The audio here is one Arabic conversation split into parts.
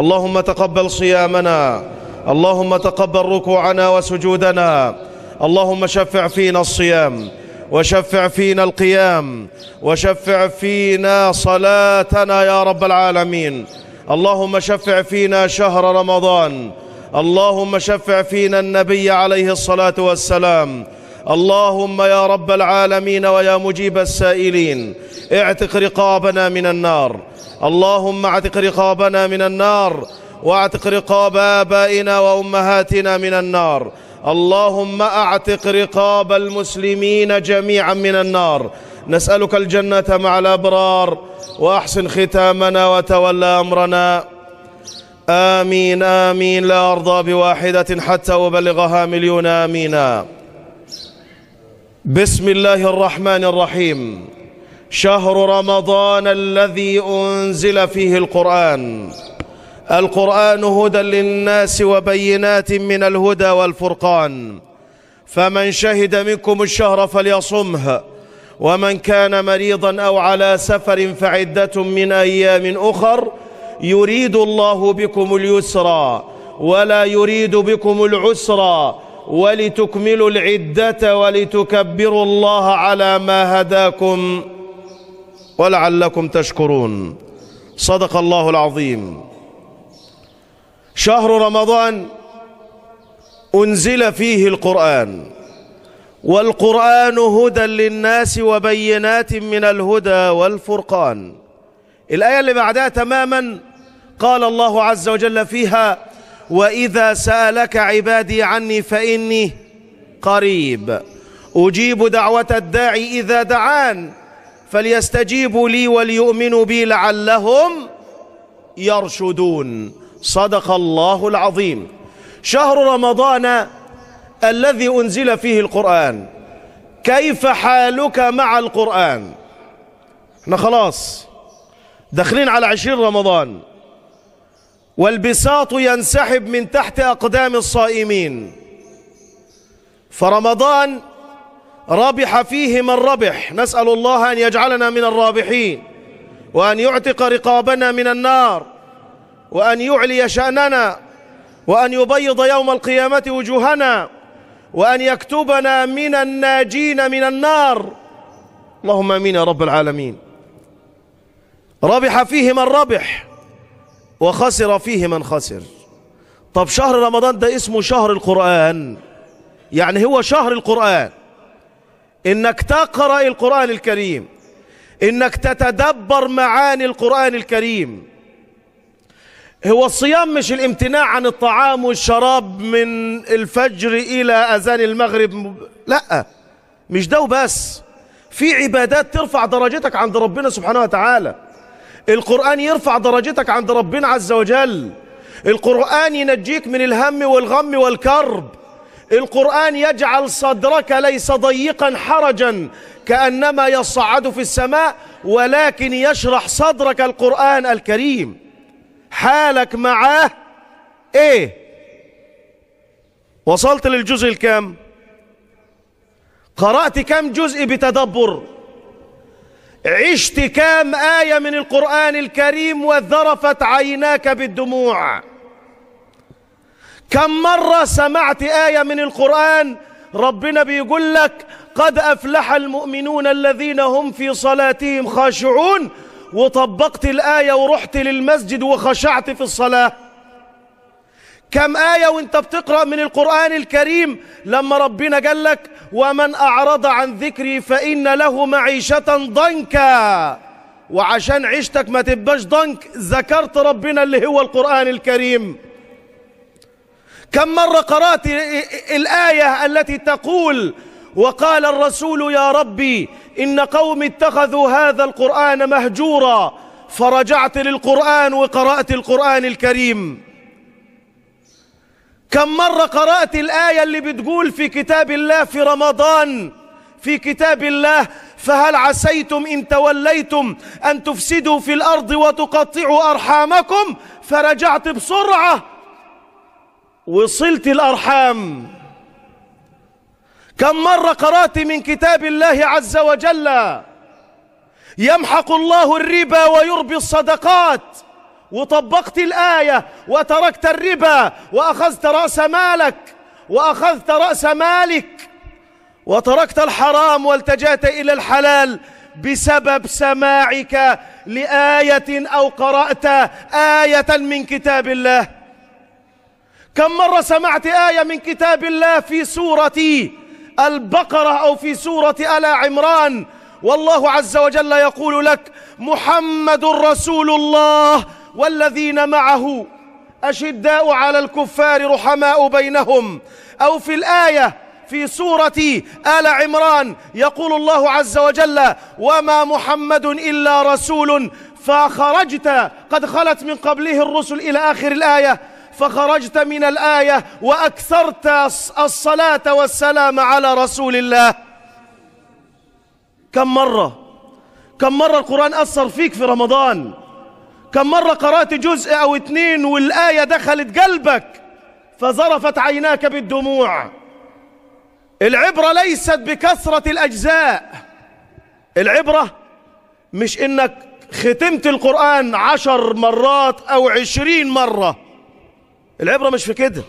اللهم تقبل صيامنا اللهم تقبل ركوعنا وسجودنا اللهم شفع فينا الصيام وشفع فينا القيام وشفع فينا صلاتنا يا رب العالمين اللهم شفع فينا شهر رمضان اللهم شفع فينا النبي عليه الصلاة والسلام اللهم يا رب العالمين ويا مجيب السائلين اعتق رقابنا من النار اللهم اعتق رقابنا من النار واعتق رقاب آبائنا وأمهاتنا من النار اللهم اعتق رقاب المسلمين جميعا من النار نسألك الجنة مع الأبرار وأحسن ختامنا وتولى أمرنا آمين آمين لا أرضى بواحدة حتى أبلغها مليون آمينا بسم الله الرحمن الرحيم شهر رمضان الذي أنزل فيه القرآن القرآن هدى للناس وبينات من الهدى والفرقان فمن شهد منكم الشهر فليصمه ومن كان مريضا أو على سفر فعدة من أيام أخر يريد الله بكم اليسرى ولا يريد بكم العسرى ولتكملوا العدة ولتكبروا الله على ما هداكم ولعلكم تشكرون صدق الله العظيم شهر رمضان أنزل فيه القرآن والقرآن هدى للناس وبينات من الهدى والفرقان الآية اللي بعدها تماما قال الله عز وجل فيها واذا سالك عبادي عني فاني قريب اجيب دعوه الداعي اذا دعان فليستجيبوا لي وليؤمنوا بي لعلهم يرشدون صدق الله العظيم شهر رمضان الذي انزل فيه القران كيف حالك مع القران احنا خلاص داخلين على عشرين رمضان والبساط ينسحب من تحت أقدام الصائمين فرمضان ربح فيه من ربح نسأل الله أن يجعلنا من الرابحين وأن يعتق رقابنا من النار وأن يعلي شأننا وأن يبيض يوم القيامة وجوهنا وأن يكتبنا من الناجين من النار اللهم امين يا رب العالمين ربح فيه من ربح وخسر فيه من خسر طب شهر رمضان ده اسمه شهر القرآن يعني هو شهر القرآن إنك تقرأ القرآن الكريم إنك تتدبر معاني القرآن الكريم هو الصيام مش الامتناع عن الطعام والشراب من الفجر إلى أذان المغرب لا مش ده وبس في عبادات ترفع درجتك عند ربنا سبحانه وتعالى القرآن يرفع درجتك عند ربنا عز وجل القرآن ينجيك من الهم والغم والكرب القرآن يجعل صدرك ليس ضيقا حرجا كأنما يصعد في السماء ولكن يشرح صدرك القرآن الكريم حالك معاه ايه وصلت للجزء الكام قرأت كم جزء بتدبر عشت كام آية من القرآن الكريم وذرفت عيناك بالدموع كم مرة سمعت آية من القرآن ربنا بيقول لك قد أفلح المؤمنون الذين هم في صلاتهم خاشعون وطبقت الآية ورحت للمسجد وخشعت في الصلاة كم آية وانت بتقرأ من القرآن الكريم لما ربنا قال لك ومن أعرض عن ذكري فإن له معيشة ضنكا وعشان عيشتك ما تبقاش ضنك ذكرت ربنا اللي هو القرآن الكريم كم مرة قرأت الآية التي تقول وقال الرسول يا ربي إن قوم اتخذوا هذا القرآن مهجورا فرجعت للقرآن وقرأت القرآن الكريم كم مرة قرأت الآية اللي بتقول في كتاب الله في رمضان في كتاب الله فهل عسيتم إن توليتم أن تفسدوا في الأرض وتقطعوا أرحامكم فرجعت بسرعة وصلت الأرحام كم مرة قرأت من كتاب الله عز وجل يمحق الله الربا ويربي الصدقات وطبقت الآية وتركت الربا وأخذت رأس مالك وأخذت رأس مالك وتركت الحرام والتجأت إلى الحلال بسبب سماعك لآية أو قرأت آية من كتاب الله كم مرة سمعت آية من كتاب الله في سورة البقرة أو في سورة آل عمران والله عز وجل يقول لك محمد رسول الله والذين معه أشداء على الكفار رحماء بينهم أو في الآية في سورة آل عمران يقول الله عز وجل وما محمد إلا رسول فخرجت قد خلت من قبله الرسل إلى آخر الآية فخرجت من الآية وأكثرت الصلاة والسلام على رسول الله كم مرة كم مرة القرآن أثر فيك في رمضان كم مرة قرأت جزء أو اتنين والآية دخلت قلبك فظرفت عيناك بالدموع العبرة ليست بكثرة الأجزاء العبرة مش إنك ختمت القرآن عشر مرات أو عشرين مرة العبرة مش في كده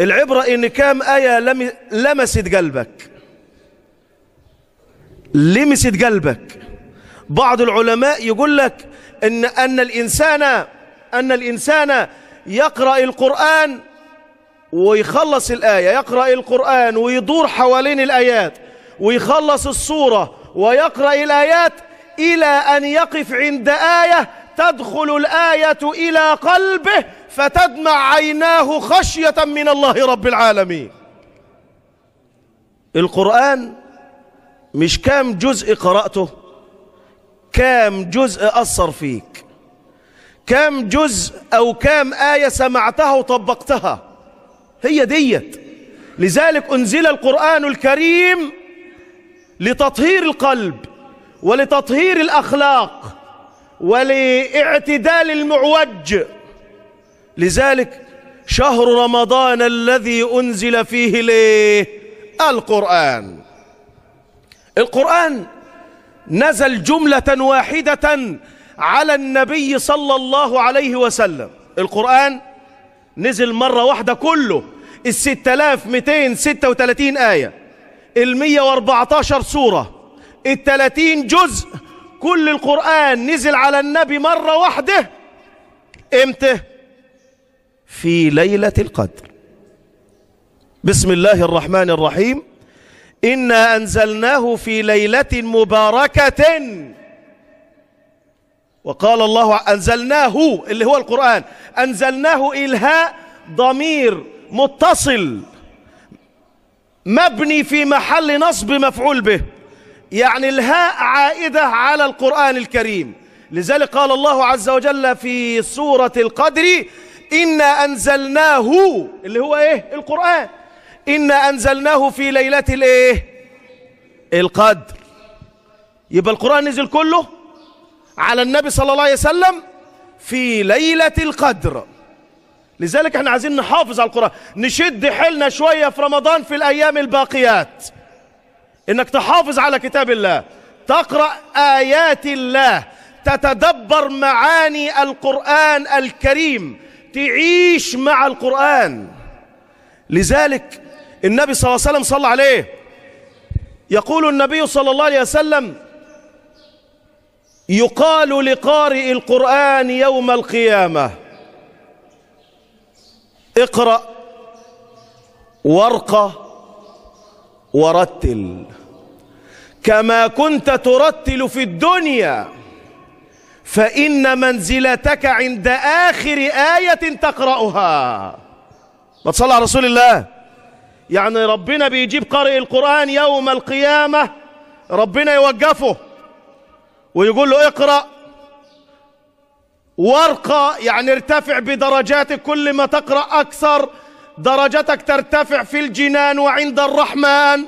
العبرة إن كام آية لمست قلبك لمست قلبك بعض العلماء يقول لك إن, أن الإنسان أن الإنسان يقرأ القرآن ويخلص الآية يقرأ القرآن ويدور حوالين الآيات ويخلص الصورة ويقرأ الآيات إلى أن يقف عند آية تدخل الآية إلى قلبه فتدمع عيناه خشية من الله رب العالمين القرآن مش كام جزء قرأته كام جزء أثر فيك كام جزء أو كام آية سمعتها وطبقتها هي ديت لذلك أنزل القرآن الكريم لتطهير القلب ولتطهير الأخلاق ولاعتدال المعوج لذلك شهر رمضان الذي أنزل فيه ليه القرآن القرآن نزل جملة واحدة على النبي صلى الله عليه وسلم القرآن نزل مرة واحدة كله الستة آلاف ميتين ستة وتلاتين آية المية واربعتاشر سورة التلاتين جزء كل القرآن نزل على النبي مرة واحدة امتى في ليلة القدر بسم الله الرحمن الرحيم إنا أنزلناه في ليلة مباركة وقال الله أنزلناه اللي هو القرآن أنزلناه إلهاء ضمير متصل مبني في محل نصب مفعول به يعني الهاء عائدة على القرآن الكريم لذلك قال الله عز وجل في سورة القدر إنا أنزلناه اللي هو إيه القرآن إنا أنزلناه في ليلة الإيه القدر يبقى القرآن نزل كله على النبي صلى الله عليه وسلم في ليلة القدر لذلك احنا عايزين نحافظ على القرآن نشد حيلنا شوية في رمضان في الأيام الباقيات انك تحافظ على كتاب الله تقرأ آيات الله تتدبر معاني القرآن الكريم تعيش مع القرآن لذلك النبي صلى الله عليه وسلم صلى عليه يقول النبي صلى الله عليه وسلم يقال لقارئ القرآن يوم القيامة اقرأ وارقى ورتل كما كنت ترتل في الدنيا فإن منزلتك عند آخر آية تقرأها ما تصلى على رسول الله يعني ربنا بيجيب قارئ القرآن يوم القيامة ربنا يوقفه ويقول له اقرأ وارقى يعني ارتفع بدرجاتك كل ما تقرأ أكثر درجتك ترتفع في الجنان وعند الرحمن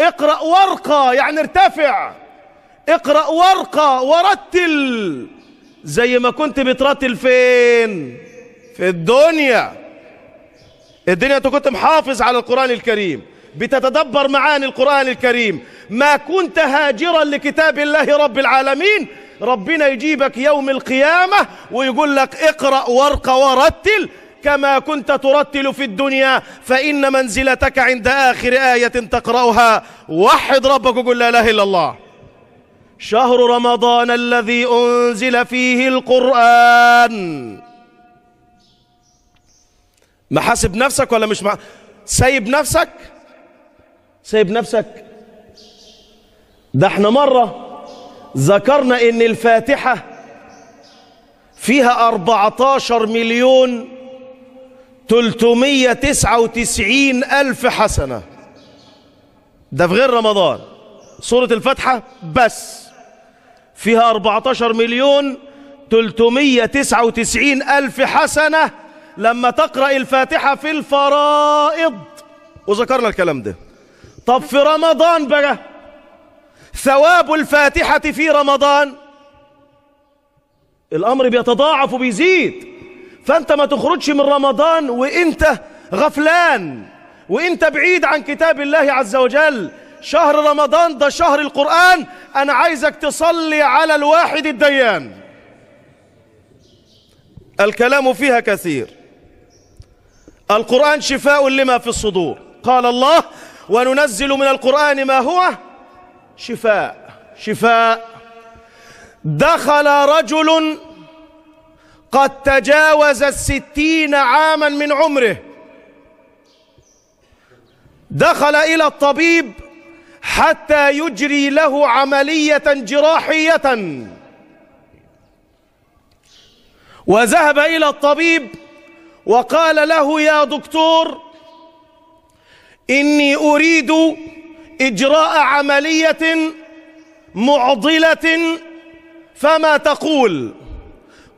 اقرأ وارقى يعني ارتفع اقرأ وارقى ورتل زي ما كنت بترتل فين في الدنيا الدنيا انت كنت محافظ على القرآن الكريم بتتدبر معاني القرآن الكريم ما كنت هاجرا لكتاب الله رب العالمين ربنا يجيبك يوم القيامة ويقول لك اقرأ وارق ورتل كما كنت ترتل في الدنيا فإن منزلتك عند آخر آية تقرأها وحد ربك وقل لا إله إلا الله شهر رمضان الذي أنزل فيه القرآن محاسب نفسك ولا مش مع... سايب نفسك سايب نفسك ده احنا مرة ذكرنا ان الفاتحة فيها 14 مليون 399 ألف حسنة ده في غير رمضان سورة الفاتحة بس فيها 14 مليون 399 ألف حسنة لما تقرأ الفاتحة في الفرائض وذكرنا الكلام ده طب في رمضان بقى ثواب الفاتحة في رمضان الأمر بيتضاعف وبيزيد فأنت ما تخرجش من رمضان وإنت غفلان وإنت بعيد عن كتاب الله عز وجل شهر رمضان ده شهر القرآن أنا عايزك تصلي على الواحد الديان الكلام فيها كثير القرآن شفاء لما في الصدور قال الله وننزل من القرآن ما هو شفاء شفاء دخل رجل قد تجاوز الستين عاما من عمره دخل إلى الطبيب حتى يجري له عملية جراحية وذهب إلى الطبيب وقال له يا دكتور إني أريد إجراء عملية معضلة فما تقول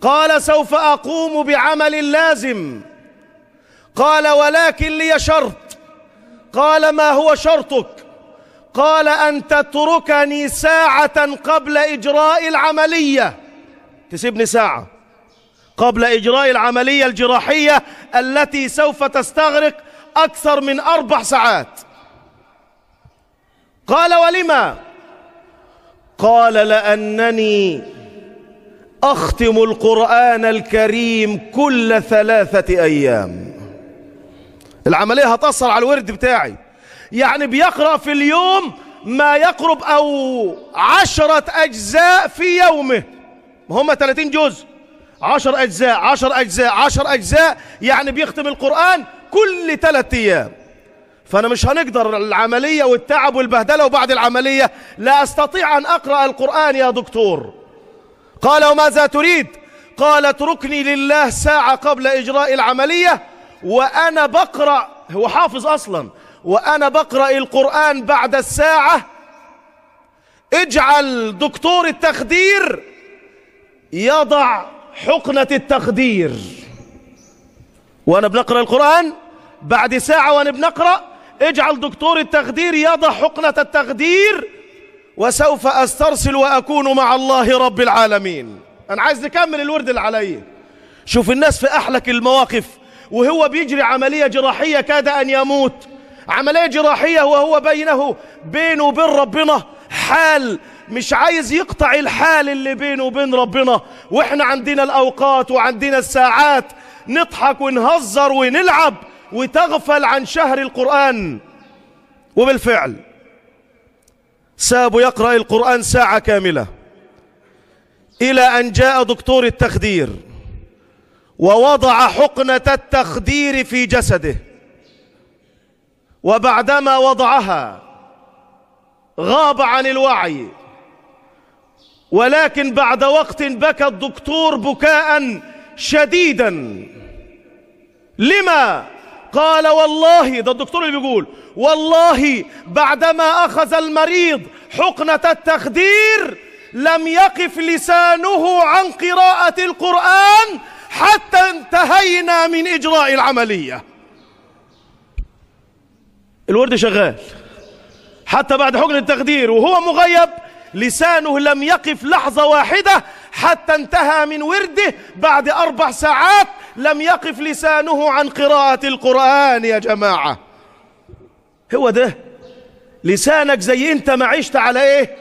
قال سوف أقوم بعمل لازم قال ولكن لي شرط قال ما هو شرطك قال أن تتركني ساعة قبل إجراء العملية تسيبني ساعة قبل إجراء العملية الجراحية التي سوف تستغرق أكثر من أربع ساعات قال ولما قال لأنني أختم القرآن الكريم كل ثلاثة أيام العملية هتأثر على الورد بتاعي يعني بيقرأ في اليوم ما يقرب أو عشرة أجزاء في يومه هم 30 جزء عشر أجزاء عشر أجزاء عشر أجزاء يعني بيختم القرآن كل ثلاث أيام فأنا مش هنقدر العملية والتعب والبهدلة وبعد العملية لا أستطيع أن أقرأ القرآن يا دكتور قال وماذا تريد قال اتركني لله ساعة قبل إجراء العملية وأنا بقرأ هو حافظ أصلا وأنا بقرأ القرآن بعد الساعة اجعل دكتور التخدير يضع حقنة التقدير وانا بنقرأ القرآن بعد ساعة وانا بنقرأ اجعل دكتور التقدير يضع حقنة التقدير وسوف استرسل واكون مع الله رب العالمين انا عايز نكمل الورد اللي علي شوف الناس في احلك المواقف وهو بيجري عملية جراحية كاد ان يموت عملية جراحية وهو بينه بينه وبين ربنا حال مش عايز يقطع الحال اللي بينه وبين ربنا واحنا عندنا الاوقات وعندنا الساعات نضحك ونهزر ونلعب وتغفل عن شهر القرآن وبالفعل سابوا يقرأ القرآن ساعة كاملة إلى أن جاء دكتور التخدير ووضع حقنة التخدير في جسده وبعدما وضعها غاب عن الوعي ولكن بعد وقت بكى الدكتور بكاء شديدا لما قال والله ده الدكتور اللي بيقول والله بعدما أخذ المريض حقنة التخدير لم يقف لسانه عن قراءة القرآن حتى انتهينا من إجراء العملية الورد شغال حتى بعد حقن التخدير وهو مغيب لسانه لم يقف لحظة واحدة حتى انتهى من ورده بعد أربع ساعات لم يقف لسانه عن قراءة القرآن يا جماعة هو ده لسانك زي انت ما عشت على ايه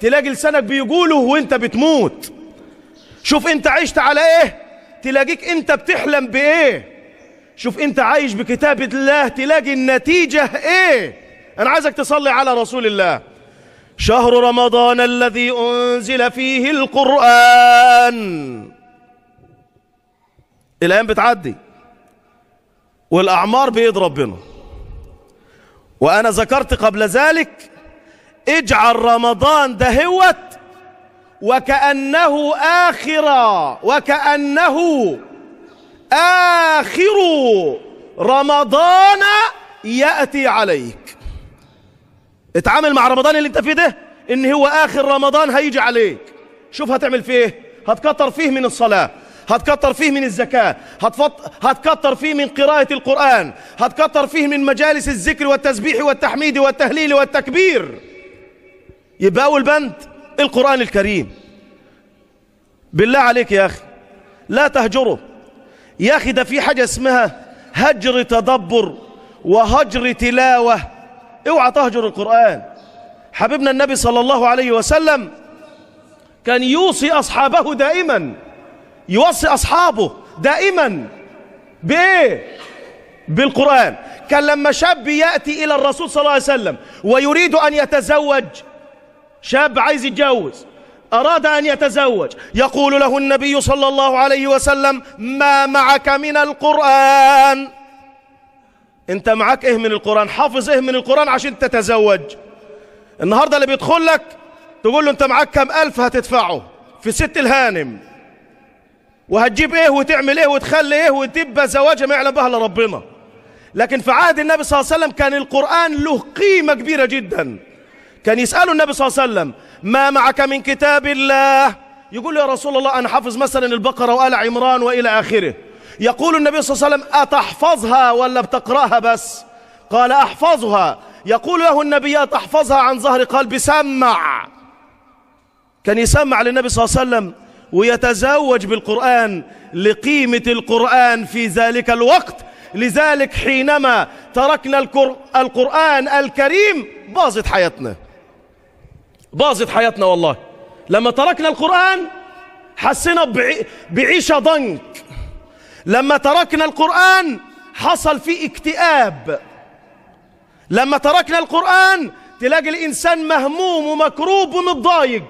تلاقي لسانك بيقوله وانت بتموت شوف انت عشت على ايه تلاقيك انت بتحلم بايه شوف انت عايش بكتاب الله تلاقي النتيجة ايه انا عايزك تصلي على رسول الله شهر رمضان الذي أنزل فيه القرآن الأيام بتعدي والأعمار بيد ربنا وأنا ذكرت قبل ذلك اجعل رمضان دهوت وكأنه آخر وكأنه آخر رمضان يأتي عليك اتعامل مع رمضان اللي انت فيه ده ان هو اخر رمضان هيجي عليك شوف هتعمل فيه ايه هتكتر فيه من الصلاه هتكتر فيه من الزكاة هتفط... هتكتر فيه من قراءة القرآن هتكتر فيه من مجالس الذكر والتسبيح والتحميد والتهليل والتكبير يبقى أول بند القرآن الكريم بالله عليك يا أخي لا تهجره يا أخي ده في حاجة اسمها هجر تدبر وهجر تلاوة اوعى تهجر القرآن حبيبنا النبي صلى الله عليه وسلم كان يوصي أصحابه دائما يوصي أصحابه دائما بإيه؟ بالقرآن كان لما شاب يأتي إلى الرسول صلى الله عليه وسلم ويريد أن يتزوج شاب عايز يتجوز أراد أن يتزوج يقول له النبي صلى الله عليه وسلم ما معك من القرآن انت معاك ايه من القرآن حافظ ايه من القرآن عشان تتزوج النهاردة اللي بيدخل لك تقول له انت معاك كام ألف هتدفعه في ست الهانم وهتجيب ايه وتعمل ايه وتخلي ايه وتبقى زواجة ما يعلم بها الا ربنا لكن في عهد النبي صلى الله عليه وسلم كان القرآن له قيمة كبيرة جدا كان يسأله النبي صلى الله عليه وسلم ما معك من كتاب الله يقول يا رسول الله أنا حافظ مثلا البقرة وآل عمران وإلى آخره يقول النبي صلى الله عليه وسلم أتحفظها ولا بتقرأها بس قال أحفظها يقول له النبي أتحفظها عن ظهر قلب سمع كان يسمع للنبي صلى الله عليه وسلم ويتزوج بالقرآن لقيمة القرآن في ذلك الوقت لذلك حينما تركنا القرآن الكريم باظت حياتنا باظت حياتنا والله لما تركنا القرآن حسينا بعيشة ضنك لما تركنا القرآن حصل فيه اكتئاب لما تركنا القرآن تلاقي الإنسان مهموم ومكروب ومتضايق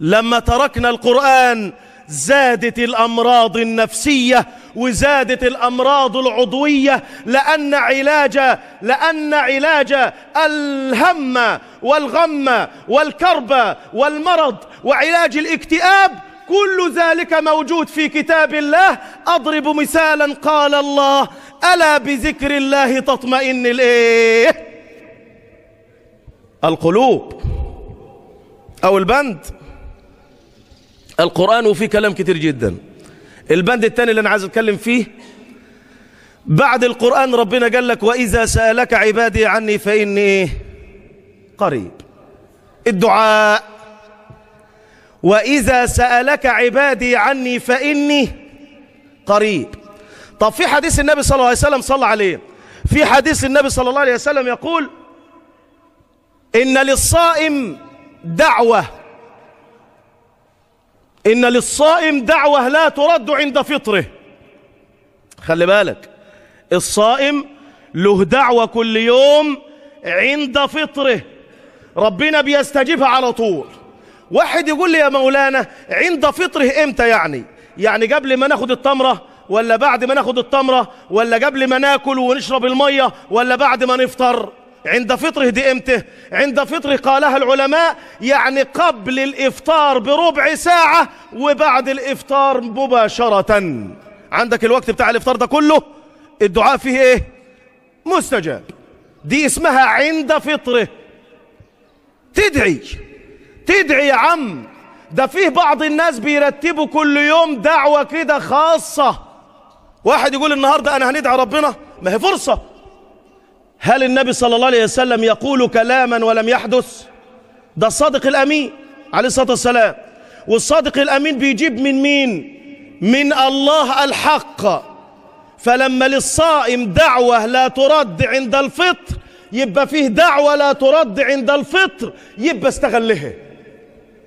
لما تركنا القرآن زادت الأمراض النفسية وزادت الأمراض العضوية لأن علاج لأن علاج الهم والغم والكرب والمرض وعلاج الاكتئاب كل ذلك موجود في كتاب الله أضرب مثالا قال الله ألا بذكر الله تطمئن الإيه القلوب أو البند القرآن وفي كلام كتير جدا البند الثاني اللي أنا عايز أتكلم فيه بعد القرآن ربنا قال لك وإذا سألك عبادي عني فإني قريب الدعاء وإذا سألك عبادي عني فإني قريب طب في حديث النبي صلى الله عليه وسلم صلى عليه في حديث النبي صلى الله عليه وسلم يقول إن للصائم دعوة إن للصائم دعوة لا ترد عند فطره خلي بالك الصائم له دعوة كل يوم عند فطره ربنا بيستجيبها على طول واحد يقول لي يا مولانا عند فطره امتى يعني يعني قبل ما ناخد التمره ولا بعد ما ناخد التمره ولا قبل ما ناكل ونشرب الميه ولا بعد ما نفطر عند فطره دي امتى عند فطره قالها العلماء يعني قبل الافطار بربع ساعه وبعد الافطار مباشره عندك الوقت بتاع الافطار ده كله الدعاء فيه ايه مستجاب دي اسمها عند فطره تدعي تدعي يا عم ده فيه بعض الناس بيرتبوا كل يوم دعوة كده خاصة واحد يقول النهاردة أنا هندعي ربنا ما هي فرصة هل النبي صلى الله عليه وسلم يقول كلاما ولم يحدث ده الصادق الأمين عليه الصلاة والسلام والصادق الأمين بيجيب من مين من الله الحق فلما للصائم دعوة لا ترد عند الفطر يبقى فيه دعوة لا ترد عند الفطر يبقى استغلها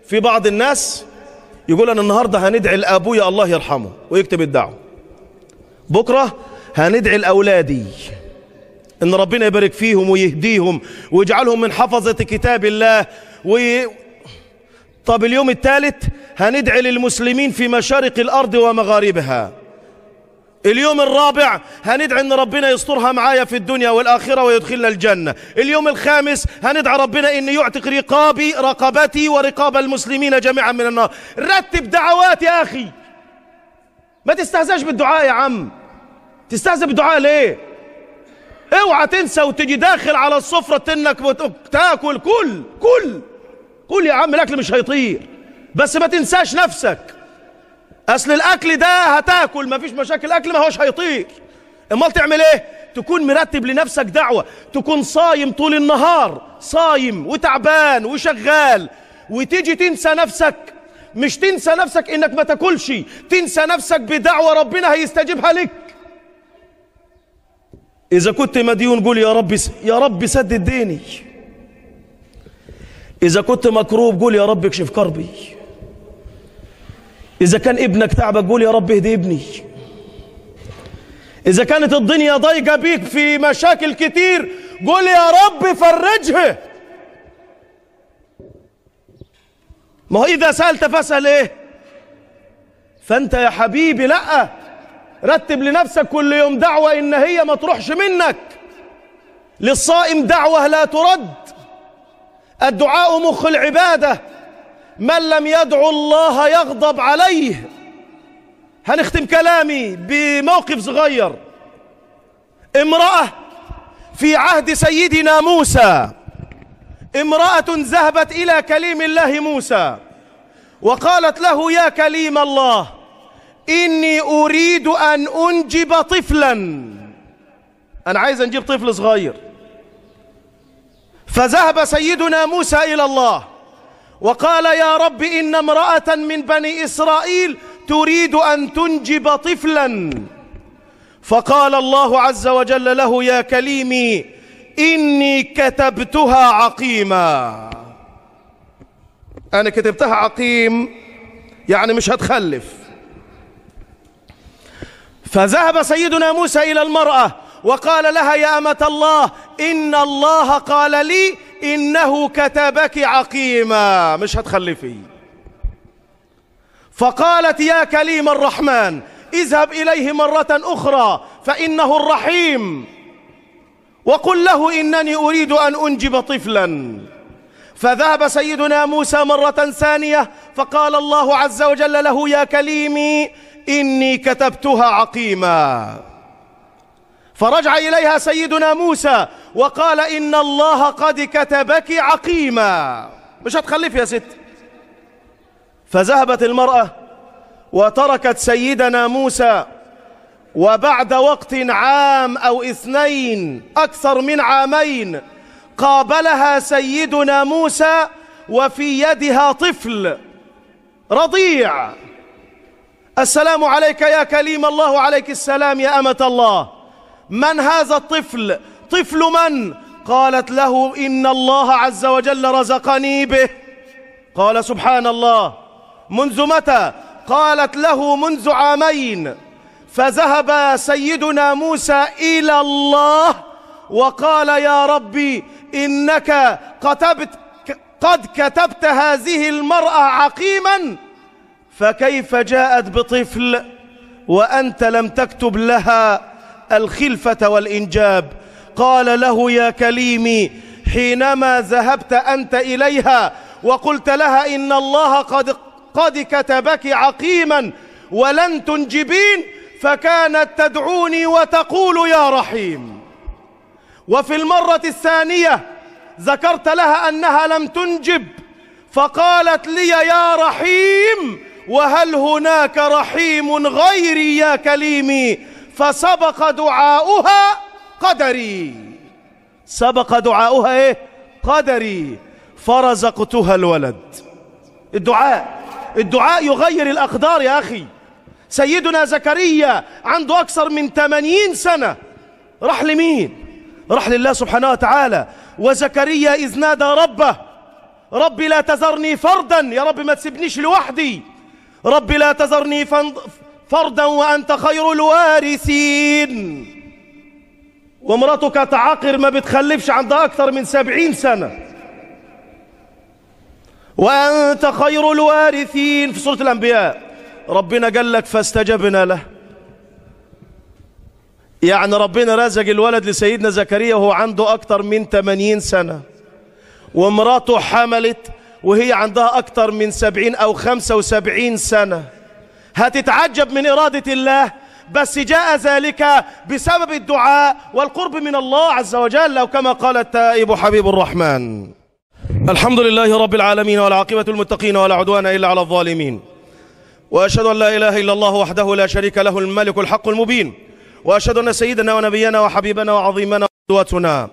في بعض الناس يقول أنا النهاردة هندعي لأبويا الله يرحمه ويكتب الدعوة بكرة هندعي لأولادي إن ربنا يبارك فيهم ويهديهم ويجعلهم من حفظة كتاب الله وي... طب اليوم الثالث هندعي للمسلمين في مشارق الأرض ومغاربها اليوم الرابع هندعي ان ربنا يسترها معايا في الدنيا والاخره ويدخلنا الجنه اليوم الخامس هندعي ربنا ان يعتق رقابي رقبتي ورقاب المسلمين جميعا من النار رتب دعوات يا اخي ما تستهزاش بالدعاء يا عم تستهزئ بالدعاء ليه اوعى تنسى وتجي داخل على السفره انك تاكل كل كل كل يا عم الاكل مش هيطير بس ما تنساش نفسك اصل الاكل ده هتاكل مفيش مشاكل الاكل ما هوش هيطير امال تعمل ايه تكون مرتب لنفسك دعوه تكون صايم طول النهار صايم وتعبان وشغال وتيجي تنسى نفسك مش تنسى نفسك انك ما تاكلش تنسى نفسك بدعوه ربنا هيستجيبها لك اذا كنت مديون قول يا رب يا رب سدد ديني اذا كنت مكروب قول يا رب اكشف كربي إذا كان ابنك تعبك قول يا رب اهدي ابني إذا كانت الدنيا ضايقة بيك في مشاكل كتير قول يا رب فرجها ما هو إذا سألت فاسأل إيه فأنت يا حبيبي لأ رتب لنفسك كل يوم دعوة إن هي ما تروحش منك للصائم دعوة لا ترد الدعاء مخ العباده من لم يدعو الله يغضب عليه هنختم كلامي بموقف صغير امرأة في عهد سيدنا موسى امرأة ذهبت إلى كليم الله موسى وقالت له يا كليم الله إني أريد أن أنجب طفلا أنا عايز أنجب طفل صغير فذهب سيدنا موسى إلى الله وقال يا رب إن امرأة من بني إسرائيل تريد أن تنجب طفلا فقال الله عز وجل له يا كليمي إني كتبتها عقيما أنا كتبتها عقيم يعني مش هتخلف فذهب سيدنا موسى إلى المرأة وقال لها يا أمة الله إن الله قال لي إنه كتبك عقيما مش هتخلفي فقالت يا كليم الرحمن اذهب إليه مرة أخرى فإنه الرحيم وقل له إنني أريد أن أنجب طفلا فذهب سيدنا موسى مرة ثانية فقال الله عز وجل له يا كليمي إني كتبتها عقيما فرجع إليها سيدنا موسى وقال إن الله قد كتبك عقيما مش هتخلف يا ست فذهبت المرأة وتركت سيدنا موسى وبعد وقت عام أو اثنين أكثر من عامين قابلها سيدنا موسى وفي يدها طفل رضيع السلام عليك يا كليم الله عليك السلام يا أمة الله من هذا الطفل؟ طفل من قالت له إن الله عز وجل رزقني به قال سبحان الله منذ متى قالت له منذ عامين فذهب سيدنا موسى إلى الله وقال يا ربي إنك كتبت قد كتبت هذه المرأة عقيما فكيف جاءت بطفل وأنت لم تكتب لها الخلفة والإنجاب قال له يا كليمي حينما ذهبت أنت إليها وقلت لها إن الله قد, قد كتبك عقيما ولن تنجبين فكانت تدعوني وتقول يا رحيم وفي المرة الثانية ذكرت لها أنها لم تنجب فقالت لي يا رحيم وهل هناك رحيم غيري يا كليمي فسبق دعاؤها قدري سبق دعاؤها ايه قدري فرزقتها الولد الدعاء الدعاء يغير الأقدار يا أخي سيدنا زكريا عنده أكثر من 80 سنة راح لمين راح لله سبحانه وتعالى وزكريا إذ نادى ربه رب لا تذرني فردا يا رب ما تسيبنيش لوحدي رب لا تذرني فردا وأنت خير الوارثين ومراتك تعاقر ما بتخلفش عندها أكثر من سبعين سنة وأنت خير الوارثين في سورة الأنبياء ربنا قال لك فاستجبنا له يعني ربنا رزق الولد لسيدنا زكريا وهو عنده أكثر من 80 سنة ومراته حملت وهي عندها أكثر من 70 أو 75 سنة هتتعجب من إرادة الله بس جاء ذلك بسبب الدعاء والقرب من الله عز وجل أو كما قال التائب حبيب الرحمن الحمد لله رب العالمين والعاقبة المتقين ولا عدوان إلا على الظالمين وأشهد أن لا إله إلا الله وحده لا شريك له الملك الحق المبين وأشهد أن سيدنا ونبينا وحبيبنا وعظيمنا وقدوتنا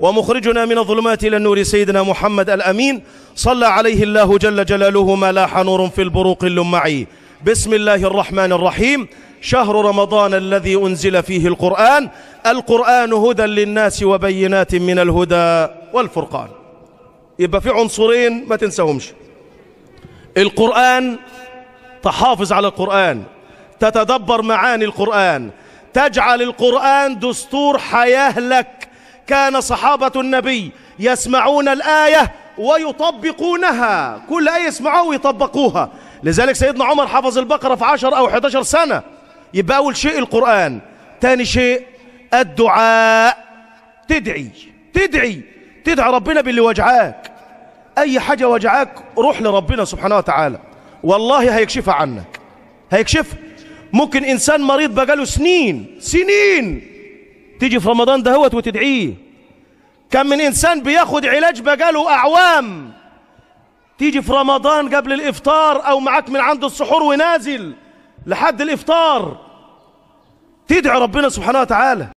ومخرجنا من الظلمات إلى النور سيدنا محمد الأمين صلى عليه الله جل جلاله ما لاح نور في البروق اللمعي بسم الله الرحمن الرحيم شهر رمضان الذي أنزل فيه القرآن القرآن هدى للناس وبينات من الهدى والفرقان يبقى في عنصرين ما تنساهمش القرآن تحافظ على القرآن تتدبر معاني القرآن تجعل القرآن دستور حياة لك كان صحابة النبي يسمعون الآية ويطبقونها كل آية يسمعوها ويطبقوها لذلك سيدنا عمر حفظ البقرة في 10 أو 11 سنة يبقى أول شيء القرآن تاني شيء الدعاء تدعي تدعي تدعي ربنا باللي وجعاك أي حاجة وجعاك روح لربنا سبحانه وتعالى والله هيكشفها عنك هيكشفها ممكن إنسان مريض بقاله سنين سنين تيجي في رمضان دهوت وتدعيه كم من إنسان بياخد علاج بقاله أعوام تيجي في رمضان قبل الإفطار أو معاك من عند السحور ونازل لحد الإفطار تدعي ربنا سبحانه وتعالى